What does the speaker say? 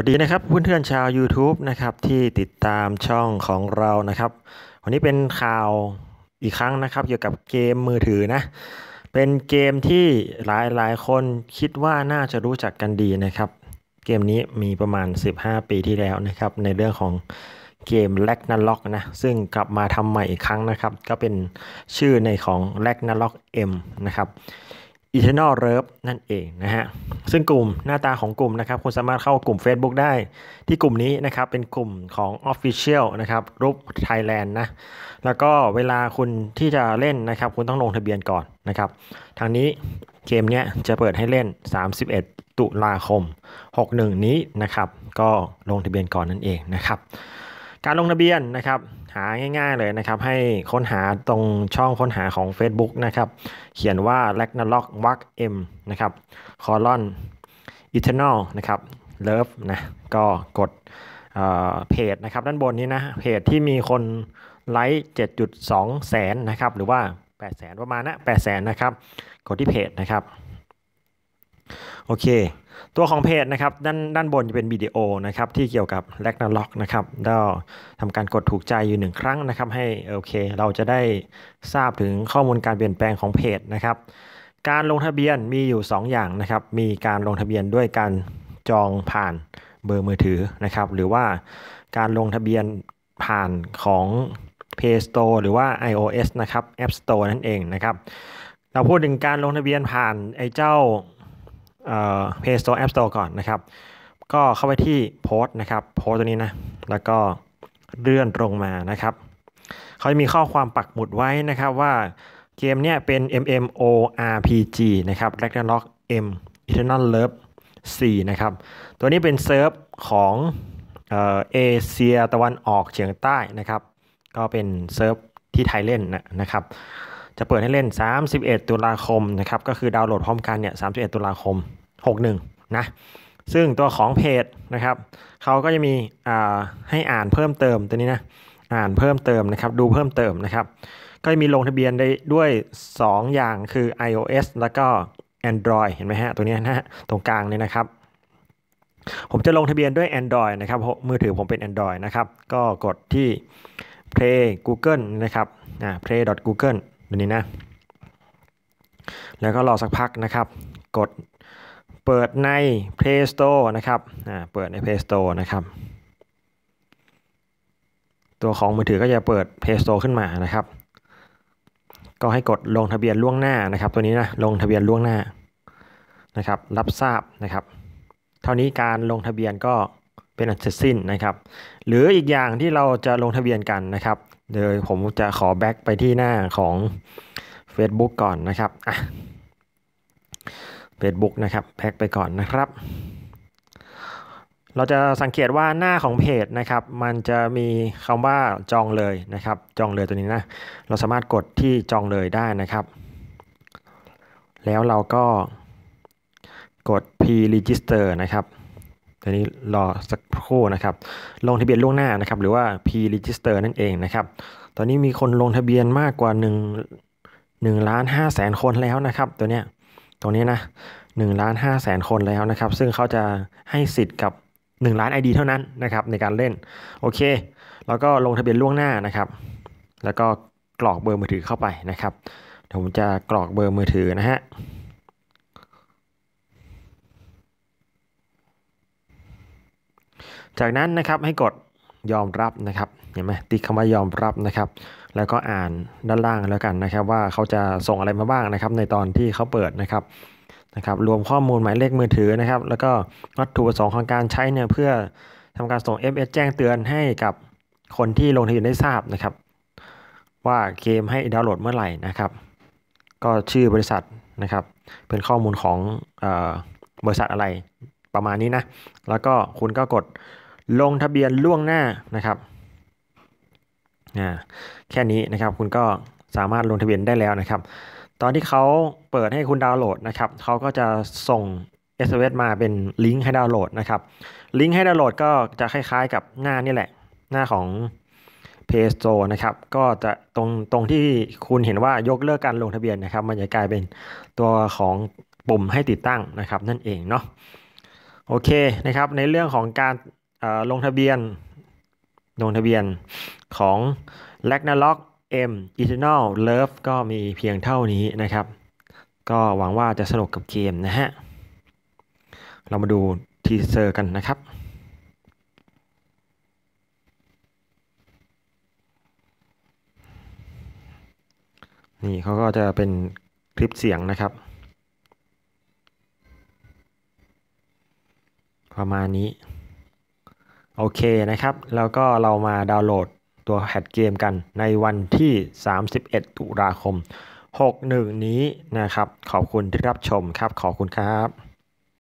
วัสดีนะครับเพื่อนๆชาว YouTube นะครับที่ติดตามช่องของเรานะครับ วันนี้เป็นข่าวอีกครั้งนะครับ เกี่ยวกับเกมมือถือนะเป็นเกมที่หลายๆ คนคิดว่าน่าจะรู้จักกันดีนะครับเกมนี้มีประมาณ 15 ปีที่แล้วนะครับในเรื่องของเกมแลกนัลล็อกนะซึ่งกลับมาทำใหม่อีกครั้งนะครับก็เป็นชื่อในของแลกนัลล็อก M นะครับ Eternal เ o v ฟนั่นเองนะฮะซึ่งกลุ่มหน้าตาของกลุ่มนะครับคุณสามารถเข้ากลุ่ม Facebook ได้ ที่กลุ่มนี้นะครับเป็นกลุ่มของ Official นะครับรูป Thailand นะแล้วก็เวลาคุณที่จะเล่นนะครับคุณต้องลงทะเบียนก่อนนะครับทางนี้เกมเนี้ยจะเปิดให้เล่น 31 ตุลาคม 61 นี้นะครับก็ลงทะเบียนก่อนนั่นเองนะครับการลงทะเบียนนะครับ หาง่ายๆเลยนะครับ ให้ค้นหาตรงช่องค้นหาของ Facebook นะครับเขียนว่า r a g n a r o k w a k m นะครับ c o l o n eternal นะครับ love นะก็กดเเพจนะครับ ด้านบนนี้นะเพจที่มีคนไลค์ 7.2 แสนนะครับหรือว่า8แสนประมาณนะ8แสนนะครับกดที่เพจนะครับโอเค ตัวของเพจนะครับด้านด้านบนจะเป็นวิดีโอ นะครับ ที่เกี่ยวกับแลกนาล็อกนะครับแล้วทำการกดถูกใจอยู่หนึ่งครั้งนะครับให้โอเคเราจะได้ทราบถึงข้อมูลการเปลี่ยนแปลงของเพจนะครับ การลงทะเบียนมีอยู่ 2 อย่างนะครับ มีการลงทะเบียนด้วยการจองผ่านเบอร์มือถือนะครับ หรือว่าการลงทะเบียนผ่านของ Play Store หรือว่า iOS นะครับ App Store นั่นเองนะครับ เราพูดถึงการลงทะเบียนผ่านไอ้เจ้าเพ a y Store App Store ก่อนนะครับ ก็เข้าไปที่โพสนะครับโพสตัวนี้นะ แล้วก็เลื่อนตรงมานะครับเขาจะมีข้อความปักหมุดไว้นะครับ ว่าเกมเนี้ยเป็น MMORPG นะครับ Ragnarok M Eternal Love 4 นะครับ ตัวนี้เป็นเซิร์ฟของเอเชียตะวันออกเฉียงใต้นะครับ ก็เป็นเซิร์ฟที่ไทยเล่นนะครับ จะเปิดให้เล่น 31 ตุลาคมนะครับ ก็คือดาวน์โหลดพร้อมกันเนี่ย31ตุลาคม61นะซึ่งตัวของเพจนะครับเขาก็จะมีให้อ่านเพิ่มเติมตัวนี้นะอ่านเพิ่มเติมนะครับดูเพิ่มเติมนะครับ ก็มีลงทะเบียนได้ด้วย 2 อย่างคือ iOS แล้วก็ Android เห็นไหมฮะตัวนี้นะฮะตรงกลางเียนะครับผมจะลงทะเบียนด้วย Android นะครับมือถือผมเป็น Android นะครับ ก็กดที่ play google นะครับนะ play google ตัวนี้นะแล้วก็รอสักพักนะครับกดเปิดใน Play Store นะครับเปิดใน Play Store นะครับ ตัวของมือถือก็จะเปิด Play Store ขึ้นมานะครับ ก็ให้กดลงทะเบียนล่วงหน้านะครับ ตัวนี้นะลงทะเบียนล่วงหน้านะครับรับทราบนะครับ เท่านี้การลงทะเบียนก็เป็นอันเสร็จสิ้นนะครับ หรืออีกอย่างที่เราจะลงทะเบียนกันนะครับเดี๋ยวผมจะขอแบ็กไปที่หน้าของ Facebook ก่อนนะครับอ่ะ Facebook นะครับแพ็กไปก่อนนะครับ เราจะสังเกตว่าหน้าของเพจนะครับ มันจะมีคำว่าจองเลยนะครับ จองเลยตัวนี้นะเราสามารถกดที่จองเลยได้นะครับ แล้วเราก็กด pre-register นะครับตัวนี้รอสักครู่นะครับ ลงทะเบียนล่วงหน้านะครับ หรือว่า pre-register นั่นเองนะครับตอนนี้มีคนลงทะเบียนมากกว่า1 1ล้าน5แสนคนแล้วนะครับตัวเนี้ยตรงนี้นะ1ล้านห้าแสนคนแล้วนะครับ ซึ่งเขาจะให้สิทธิ์กับ 1 ล้าน ID เท่านั้นนะครับในการเล่น โอเค แล้วก็ลงทะเบียนล่วงหน้านะครับ แล้วก็กรอกเบอร์มือถือเข้าไปนะครับ เดี๋ยวผมจะกรอกเบอร์มือถือนะฮะ จากนั้นนะครับให้กดยอมรับนะครับเห็นไหมติ๊กคำว่ายอมรับนะครับ แล้วก็อ่านด้านล่างแล้วกันนะครับว่าเขาจะส่งอะไรมาบ้างนะครับ ในตอนที่เขาเปิดนะครับนะครับ รวมข้อมูลหมายเลขมือถือนะครับ แล้วก็วัตถุประสงค์ของการใช้เนี่ยเพื่อทำการส่ง FS แจ้งเตือนให้กับคนที่ลงทะเบียนได้ทราบนะครับ ว่าเกมให้ดาวน์โหลดเมื่อไหร่นะครับ ก็ชื่อบริษัทนะครับ เป็นข้อมูลของอบริษัทอะไรประมาณนี้นะแล้วก็คุณก็กดลงทะเบียนล่วงหน้านะครับ แค่นี้นะครับคุณก็สามารถลงทะเบียนได้แล้วนะครับ ตอนที่เขาเปิดให้คุณดาวน์โหลดนะครับเขาก็จะส่ง s อ s มาเป็นลิงก์ให้ดาวน์โหลดนะครับ ลิงก์ให้ดาวน์โหลดก็จะคล้ายๆ กับหน้านี่แหละ หน้าของ Play Store นะครับ ก็จะตรงตรงที่คุณเห็นว่ายกเลิกการลงทะเบียนนะครับ มันจะกลายเป็นตัวของปุ่มให้ติดตั้งนะครับ นั่นเองเนาะ โอเคนะครับ ในเรื่องของการลงทะเบียน ลงทะเบียนของ l a g n a l o c M Eternal Love ก็มีเพียงเท่านี้นะครับ ก็หวังว่าจะสนุกกับเกมนะฮะ เรามาดูทีเซอร์กันนะครับ นี่เขาก็จะเป็นคลิปเสียงนะครับ ประมาณนี้โอเคนะครับ แล้วก็เรามาดาวน์โหลดตัวแพตเกมกันในวันที่ 31 ตุลาคม 61 นี้นะครับ ขอบคุณที่รับชมครับขอบคุณครับ